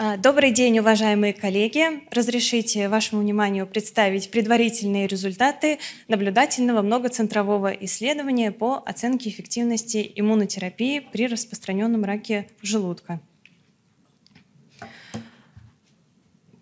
А, добрый день, уважаемые коллеги. Разрешите вашему вниманию представить предварительные результаты наблюдательного многоцентрового исследования по оценке эффективности иммунотерапии при распространенном раке желудка.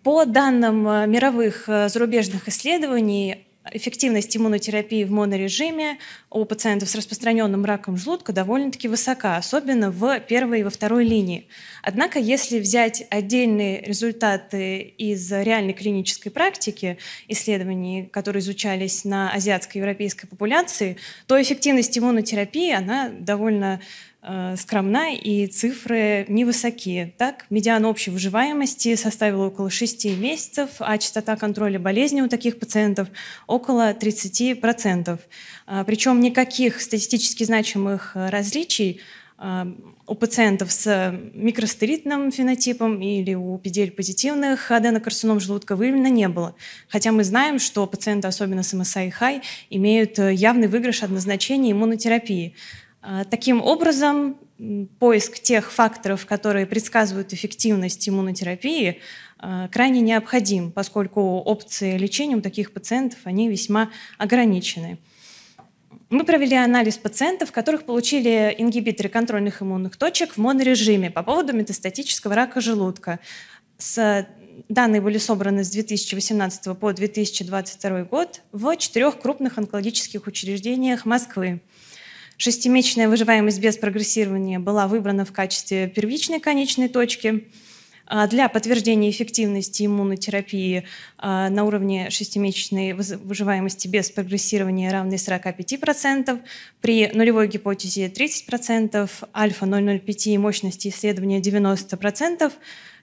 По данным э, мировых э, зарубежных исследований, эффективность иммунотерапии в монорежиме у пациентов с распространенным раком желудка довольно-таки высока, особенно в первой и во второй линии. Однако, если взять отдельные результаты из реальной клинической практики, исследований, которые изучались на азиатской и европейской популяции, то эффективность иммунотерапии, она довольно Э, скромна и цифры невысокие. Так, медиана общей выживаемости составила около 6 месяцев, а частота контроля болезни у таких пациентов около 30%. Э, причем никаких статистически значимых различий э, у пациентов с микростеритным фенотипом или у PDL-позитивных аденокарцином желудка выявлено не было. Хотя мы знаем, что пациенты, особенно с МСА и ХАЙ, имеют явный выигрыш от назначения иммунотерапии. А, таким образом, поиск тех факторов, которые предсказывают эффективность иммунотерапии, а, крайне необходим, поскольку опции лечения у таких пациентов они весьма ограничены. Мы провели анализ пациентов, которых получили ингибиторы контрольных иммунных точек в монорежиме по поводу метастатического рака желудка. С данные были собраны с 2018 по 2022 год в четырех крупных онкологических учреждениях Москвы. Шестимесячная выживаемость без прогрессирования была выбрана в качестве первичной конечной точки. А, для подтверждения эффективности иммунотерапии а, на уровне шестимесячной выживаемости без прогрессирования равной 45%, при нулевой гипотезе 30%, альфа-005 и мощности исследования 90%,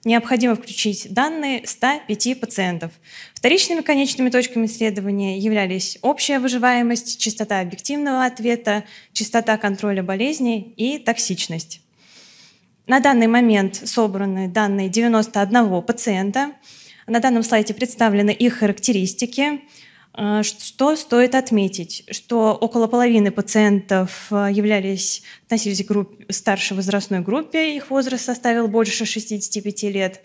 необходимо включить данные 105 пациентов. Вторичными конечными точками исследования являлись общая выживаемость, частота объективного ответа, частота контроля болезней и токсичность. На данный момент собраны данные 91 пациента. На данном слайде представлены их характеристики. Э, что стоит отметить? Что около половины пациентов э, являлись, относились к групп, старшей возрастной группе, их возраст составил больше 65 лет.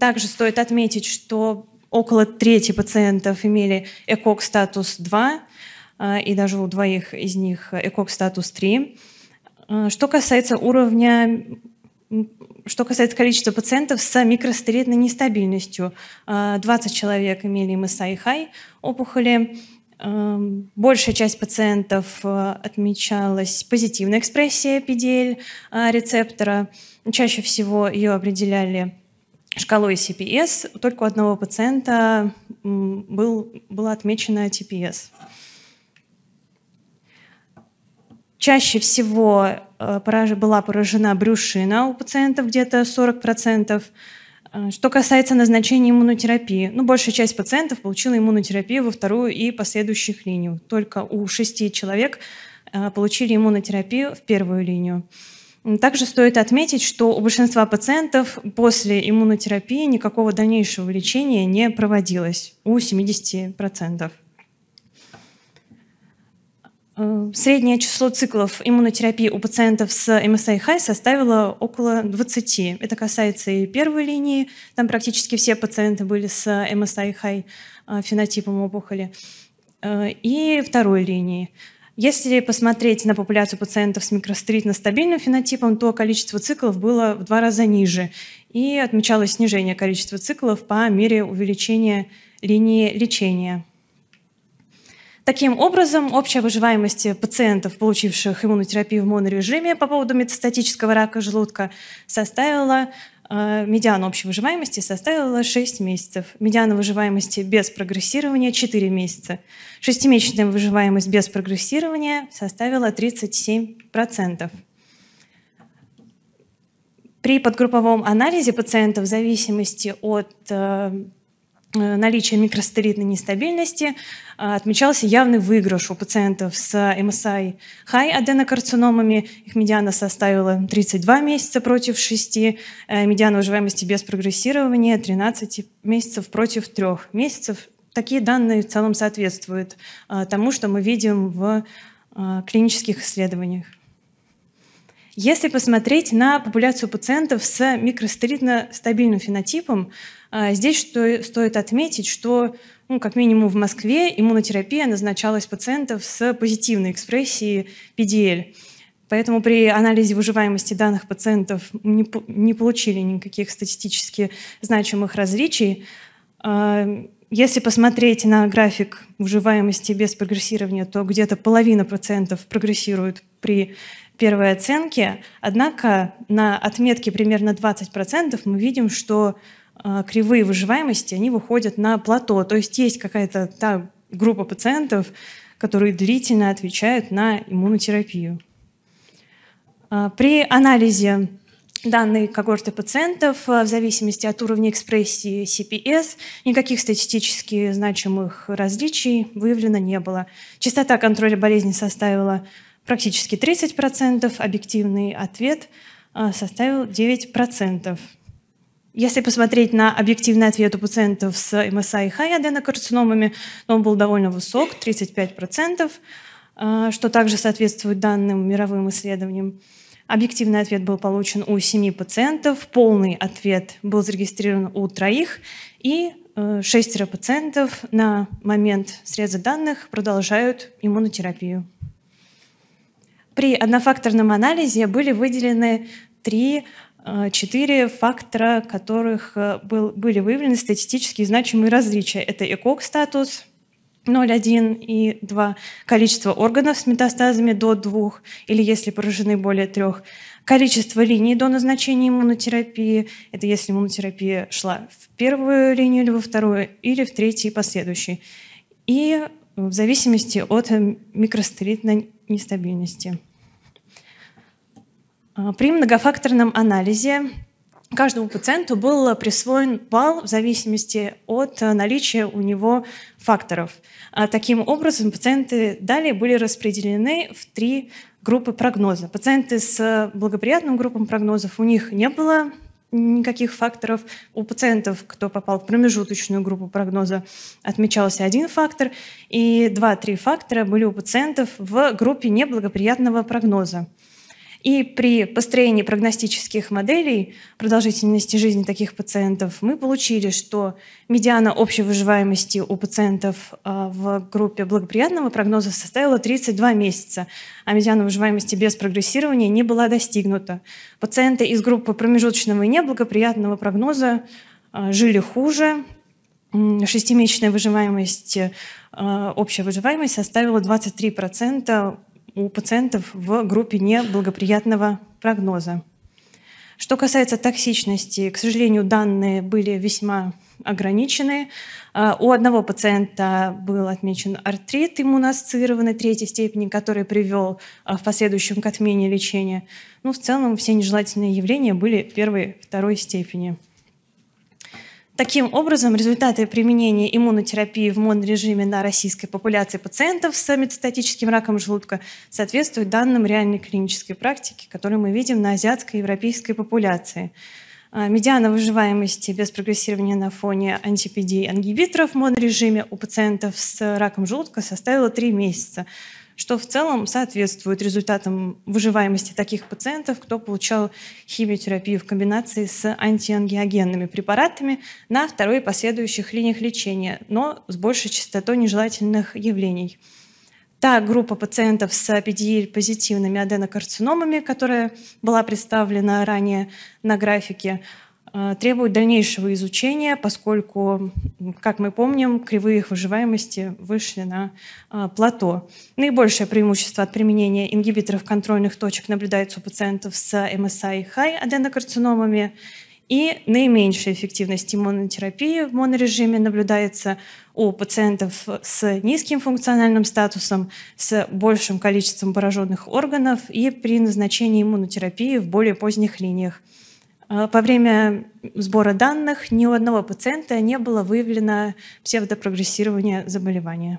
Также стоит отметить, что около трети пациентов имели ЭКОК статус 2, э, и даже у двоих из них ЭКОК статус 3. Э, что касается уровня что касается количества пациентов с микростеритной нестабильностью, 20 э, человек имели МСА и хай опухоли. Э, большая часть пациентов отмечалась позитивная экспрессия PDL рецептора. Чаще всего ее определяли шкалой CPS. Только у одного пациента был, была отмечена TPS. Чаще всего э, поража, была поражена брюшина у пациентов где-то 40%. Э, что касается назначения иммунотерапии, ну, большая часть пациентов получила иммунотерапию во вторую и последующих линию. Только у шести человек э, получили иммунотерапию в первую линию. Также стоит отметить, что у большинства пациентов после иммунотерапии никакого дальнейшего лечения не проводилось, у 70%. Среднее число циклов иммунотерапии у пациентов с msi и составило около 20. Это касается и первой линии, там практически все пациенты были с msi и а, фенотипом опухоли, э, и второй линии. Если посмотреть на популяцию пациентов с микростритно-стабильным фенотипом, то количество циклов было в два раза ниже, и отмечалось снижение количества циклов по мере увеличения линии лечения. Таким образом, общая выживаемость пациентов, получивших иммунотерапию в монорежиме по поводу метастатического рака желудка, составила э, медиана общей выживаемости составила 6 месяцев. Медиана выживаемости без прогрессирования 4 месяца. Шестимесячная выживаемость без прогрессирования составила 37%. При подгрупповом анализе пациентов в зависимости от э, Э, наличие микросатellитной нестабильности э, отмечался явный выигрыш у пациентов с MSI high аденокарциномами. Их медиана составила 32 месяца против 6, э, медиана выживаемости без прогрессирования 13 месяцев против 3 месяцев. Такие данные в целом соответствуют тому, что мы видим в клинических исследованиях. Если посмотреть на популяцию пациентов с микростеритно-стабильным фенотипом, а, здесь что, стоит отметить, что ну, как минимум в Москве иммунотерапия назначалась пациентов с позитивной экспрессией PDL. Поэтому при анализе выживаемости данных пациентов не, получили никаких статистически значимых различий. А, если посмотреть на график выживаемости без прогрессирования, то где-то половина пациентов прогрессирует при первой оценки. Однако на отметке примерно 20% мы видим, что э, кривые выживаемости, они выходят на плато. То есть есть какая-то та группа пациентов, которые длительно отвечают на иммунотерапию. А, при анализе данной когорты пациентов э, в зависимости от уровня экспрессии CPS никаких статистически значимых различий выявлено не было. Частота контроля болезни составила практически 30%, объективный ответ а, составил 9%. Если посмотреть на объективный ответ у пациентов с МСА и хай аденокарциномами, то он был довольно высок, 35%, а, что также соответствует данным мировым исследованиям. Объективный ответ был получен у 7 пациентов, полный ответ был зарегистрирован у троих, и э, шестеро пациентов на момент среза данных продолжают иммунотерапию. При однофакторном анализе были выделены три э, четыре фактора, которых э, был, были выявлены статистически значимые различия. Это ЭКОК-статус 0,1 и 2, количество органов с метастазами до 2 или если поражены более трех, количество линий до назначения иммунотерапии, это если иммунотерапия шла в первую линию или во вторую, или в третью и последующей, и в зависимости от микростелитной нестабильности. А, при многофакторном анализе каждому пациенту был присвоен балл в зависимости от э, наличия у него факторов. А таким образом, пациенты далее были распределены в три группы прогноза. Пациенты с э, благоприятным группом прогнозов, у них не было никаких факторов. У пациентов, кто попал в промежуточную группу прогноза, отмечался один фактор, и два-три фактора были у пациентов в группе неблагоприятного прогноза. И при построении прогностических моделей продолжительности жизни таких пациентов мы получили, что медиана общей выживаемости у пациентов а, в группе благоприятного прогноза составила 32 месяца, а медиана выживаемости без прогрессирования не была достигнута. Пациенты из группы промежуточного и неблагоприятного прогноза а, жили хуже, шестимесячная выживаемость, а, общая выживаемость составила 23% у пациентов в группе неблагоприятного прогноза. Что касается токсичности, к сожалению, данные были весьма ограничены. А, у одного пациента был отмечен артрит иммуноассоциированной третьей степени, который привел а, в последующем к отмене лечения. Но ну, в целом все нежелательные явления были первой, второй степени. Таким образом, результаты применения иммунотерапии в монорежиме на российской популяции пациентов с метастатическим раком желудка соответствуют данным реальной клинической практики, которую мы видим на азиатской и европейской популяции. А, медиана выживаемости без прогрессирования на фоне антипедии ангибиторов в монорежиме у пациентов с раком желудка составила 3 месяца, что в целом соответствует результатам выживаемости таких пациентов, кто получал химиотерапию в комбинации с антиангиогенными препаратами на второй и последующих линиях лечения, но с большей частотой нежелательных явлений. Та группа пациентов с PDL-позитивными аденокарциномами, которая была представлена ранее на графике, Э, требует дальнейшего изучения, поскольку, как мы помним, кривые их выживаемости вышли на э, плато. Наибольшее преимущество от применения ингибиторов контрольных точек наблюдается у пациентов с MSI-хай аденокарциномами, и наименьшая эффективность иммунотерапии в монорежиме наблюдается у пациентов с низким функциональным статусом, с большим количеством пораженных органов и при назначении иммунотерапии в более поздних линиях. А, во время сбора данных ни у одного пациента не было выявлено псевдопрогрессирование заболевания.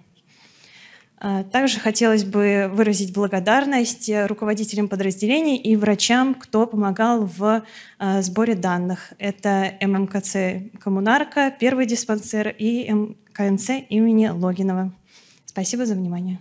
А, также хотелось бы выразить благодарность руководителям подразделений и врачам, кто помогал в а, сборе данных. Это ММКЦ «Коммунарка», первый диспансер и МКНЦ имени Логинова. Спасибо за внимание.